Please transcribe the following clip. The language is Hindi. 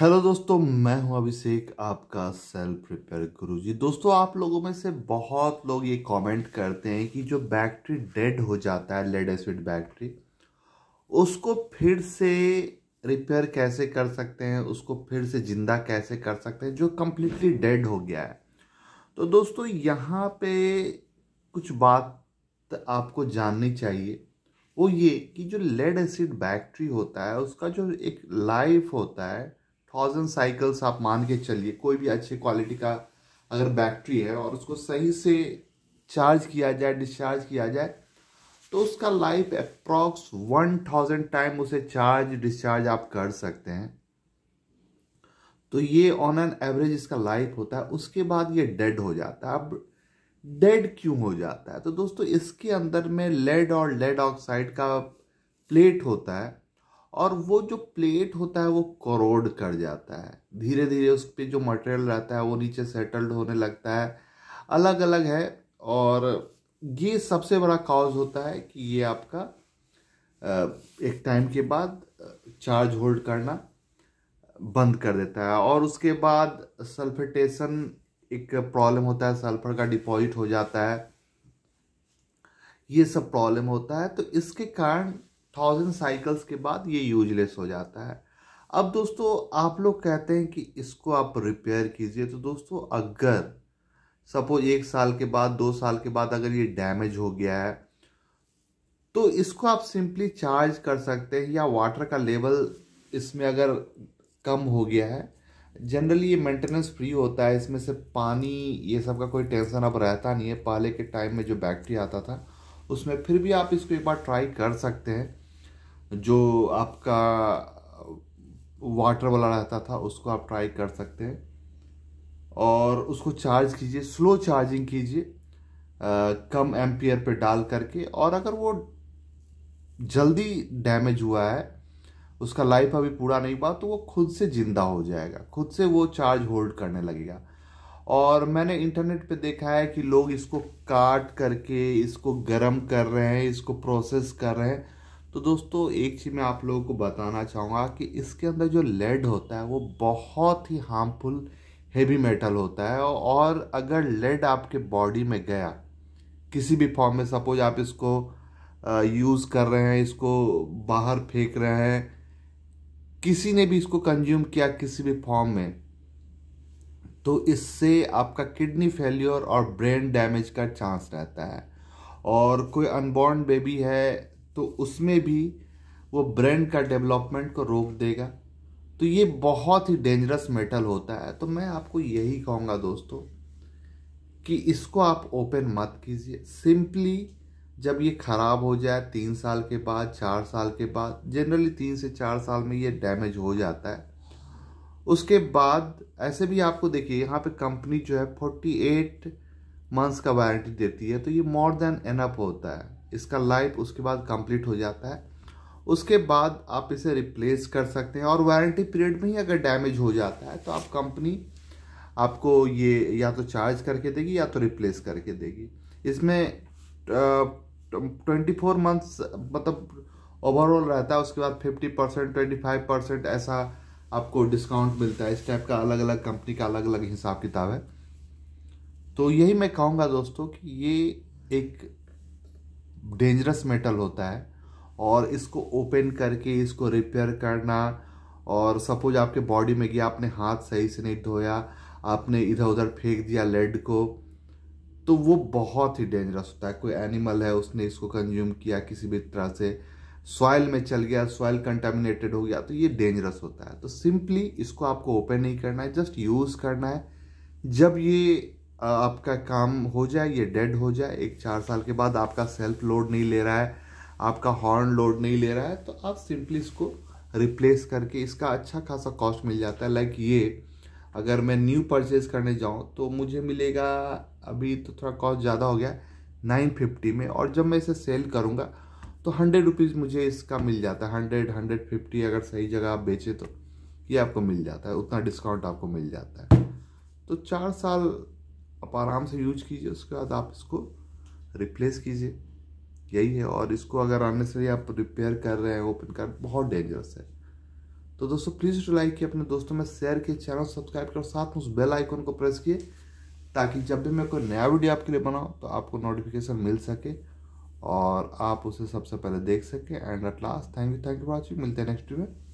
हेलो दोस्तों मैं हूं अभिषेक आपका सेल्फ रिपेयर गुरु जी दोस्तों आप लोगों में से बहुत लोग ये कमेंट करते हैं कि जो बैटरी डेड हो जाता है लेड एसिड बैटरी उसको फिर से रिपेयर कैसे कर सकते हैं उसको फिर से ज़िंदा कैसे कर सकते हैं जो कम्प्लीटली डेड हो गया है तो दोस्तों यहाँ पे कुछ बात आपको जाननी चाहिए वो ये कि जो लेड एसिड बैटरी होता है उसका जो एक लाइफ होता है थाउजेंड साइकिल्स आप मान के चलिए कोई भी अच्छी क्वालिटी का अगर बैटरी है और उसको सही से चार्ज किया जाए डिस्चार्ज किया जाए तो उसका life approx one thousand time उसे चार्ज डिस्चार्ज आप कर सकते हैं तो ये ऑन एन एवरेज इसका लाइफ होता है उसके बाद ये डेड हो जाता है अब डेड क्यों हो जाता है तो दोस्तों इसके अंदर में लेड और लेड ऑक्साइड का प्लेट होता है और वो जो प्लेट होता है वो करोड कर जाता है धीरे धीरे उस पर जो मटेरियल रहता है वो नीचे सेटल्ड होने लगता है अलग अलग है और ये सबसे बड़ा कॉज होता है कि ये आपका एक टाइम के बाद चार्ज होल्ड करना बंद कर देता है और उसके बाद सल्फेटेशन एक प्रॉब्लम होता है सल्फर का डिपॉजिट हो जाता है ये सब प्रॉब्लम होता है तो इसके कारण थाउजेंड साइकिल्स के बाद ये यूजलेस हो जाता है अब दोस्तों आप लोग कहते हैं कि इसको आप रिपेयर कीजिए तो दोस्तों अगर सपोज एक साल के बाद दो साल के बाद अगर ये डैमेज हो गया है तो इसको आप सिंपली चार्ज कर सकते हैं या वाटर का लेवल इसमें अगर कम हो गया है जनरली ये मेंटेनेंस फ्री होता है इसमें से पानी ये सब का कोई टेंशन अब रहता नहीं है पहले के टाइम में जो बैक्टीरिया आता था उसमें फिर भी आप इसको एक बार ट्राई कर सकते हैं जो आपका वाटर वाला रहता था उसको आप ट्राई कर सकते हैं और उसको चार्ज कीजिए स्लो चार्जिंग कीजिए कम एम्पियर पे डाल करके और अगर वो जल्दी डैमेज हुआ है उसका लाइफ अभी पूरा नहीं हुआ तो वो खुद से ज़िंदा हो जाएगा खुद से वो चार्ज होल्ड करने लगेगा और मैंने इंटरनेट पे देखा है कि लोग इसको काट करके इसको गर्म कर रहे हैं इसको प्रोसेस कर रहे हैं तो दोस्तों एक चीज़ मैं आप लोगों को बताना चाहूँगा कि इसके अंदर जो लेड होता है वो बहुत ही हार्मफुल हैवी मेटल होता है और अगर लेड आपके बॉडी में गया किसी भी फॉर्म में सपोज आप इसको यूज़ कर रहे हैं इसको बाहर फेंक रहे हैं किसी ने भी इसको कंज्यूम किया किसी भी फॉर्म में तो इससे आपका किडनी फेल्योर और ब्रेन डैमेज का चांस रहता है और कोई अनबॉर्न बेबी है तो उसमें भी वो ब्रेन का डेवलपमेंट को रोक देगा तो ये बहुत ही डेंजरस मेटल होता है तो मैं आपको यही कहूँगा दोस्तों कि इसको आप ओपन मत कीजिए सिंपली जब ये ख़राब हो जाए तीन साल के बाद चार साल के बाद जनरली तीन से चार साल में ये डैमेज हो जाता है उसके बाद ऐसे भी आपको देखिए यहाँ पे कंपनी जो है फोर्टी एट मंथ्स का वारंटी देती है तो ये मोर देन एनअप होता है इसका लाइफ उसके बाद कंप्लीट हो जाता है उसके बाद आप इसे रिप्लेस कर सकते हैं और वारंटी पीरियड में ही अगर डैमेज हो जाता है तो आप कंपनी आपको ये या तो चार्ज करके देगी या तो रिप्लेस करके देगी इसमें ट्वेंटी फोर मंथ्स मतलब ओवरऑल रहता है उसके बाद fifty percent twenty five percent ऐसा आपको डिस्काउंट मिलता है इस टाइप का अलग अलग कंपनी का अलग अलग हिसाब किताब है तो यही मैं कहूँगा दोस्तों कि ये एक डेंजरस मेटल होता है और इसको ओपन करके इसको रिपेयर करना और सपोज आपके बॉडी में गया आपने हाथ सही से नहीं धोया आपने इधर उधर फेंक दिया लेड को तो वो बहुत ही डेंजरस होता है कोई एनिमल है उसने इसको कंज्यूम किया किसी भी तरह से सॉइल में चल गया सॉइल कंटामिनेटेड हो गया तो ये डेंजरस होता है तो सिंपली इसको आपको ओपन नहीं करना है जस्ट यूज़ करना है जब ये आपका काम हो जाए ये डेड हो जाए एक चार साल के बाद आपका सेल्फ लोड नहीं ले रहा है आपका हॉर्न लोड नहीं ले रहा है तो आप सिंपली इसको रिप्लेस करके इसका अच्छा खासा कॉस्ट मिल जाता है लाइक ये अगर मैं न्यू परचेज करने जाऊँ तो मुझे मिलेगा अभी तो थोड़ा कॉस्ट ज़्यादा हो गया नाइन फिफ्टी में और जब मैं इसे सेल करूँगा तो हंड्रेड रुपीज़ मुझे इसका मिल जाता है हंड्रेड हंड्रेड फिफ्टी अगर सही जगह आप बेचें तो ये आपको मिल जाता है उतना डिस्काउंट आपको मिल जाता है तो चार साल आप आराम से यूज कीजिए उसके बाद आप इसको रिप्लेस कीजिए यही है और इसको अगर आने अननेसरी आप रिपेयर कर रहे हैं ओपन कर बहुत डेंजरस है तो दोस्तों प्लीज़ तो लाइक किए अपने दोस्तों में शेयर किए चैनल सब्सक्राइब करो साथ में उस बेल आइकन को प्रेस किए ताकि जब भी मैं कोई नया वीडियो आपके लिए बनाऊँ तो आपको नोटिफिकेशन मिल सके और आप उसे सबसे पहले देख सकें and at last thank you thank you for watching मिलते हैं नेक्स्ट वीडियो